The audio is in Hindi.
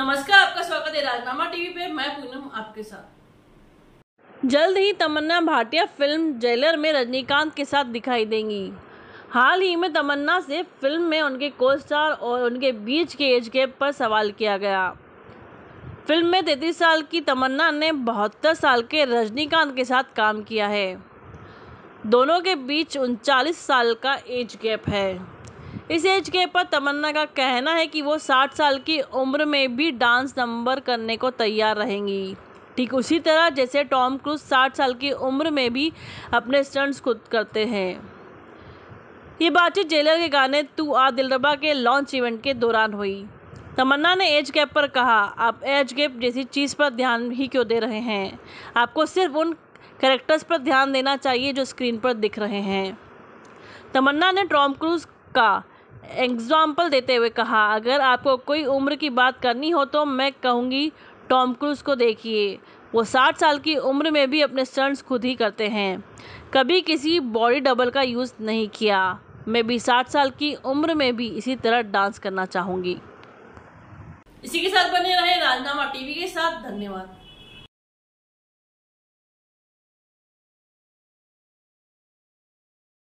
नमस्कार आपका स्वागत है राजनामा टीवी पे मैं पूनम आपके साथ जल्द ही तमन्ना भाटिया फिल्म जेलर में रजनीकांत के साथ दिखाई देंगी हाल ही में तमन्ना से फिल्म में उनके को स्टार और उनके बीच के एज गैप पर सवाल किया गया फिल्म में तैतीस साल की तमन्ना ने बहत्तर साल के रजनीकांत के साथ काम किया है दोनों के बीच उनचालीस साल का एज गैप है इस एज के पर तमन्ना का कहना है कि वो 60 साल की उम्र में भी डांस नंबर करने को तैयार रहेंगी ठीक उसी तरह जैसे टॉम क्रूज 60 साल की उम्र में भी अपने स्टंट्स खुद करते हैं ये बातचीत जेलर के गाने तू आ दिलरबा के लॉन्च इवेंट के दौरान हुई तमन्ना ने एज गैप पर कहा आप एज गैप जैसी चीज़ पर ध्यान ही क्यों दे रहे हैं आपको सिर्फ उन कैरेक्टर्स पर ध्यान देना चाहिए जो स्क्रीन पर दिख रहे हैं तमन्ना ने टॉम क्रूज का एग्ज़ाम्पल देते हुए कहा अगर आपको कोई उम्र की बात करनी हो तो मैं कहूँगी टॉम क्रूज़ को देखिए वो साठ साल की उम्र में भी अपने स्टंट्स खुद ही करते हैं कभी किसी बॉडी डबल का यूज़ नहीं किया मैं भी साठ साल की उम्र में भी इसी तरह डांस करना चाहूँगी इसी के साथ बने रहे राजनामा टीवी के साथ धन्यवाद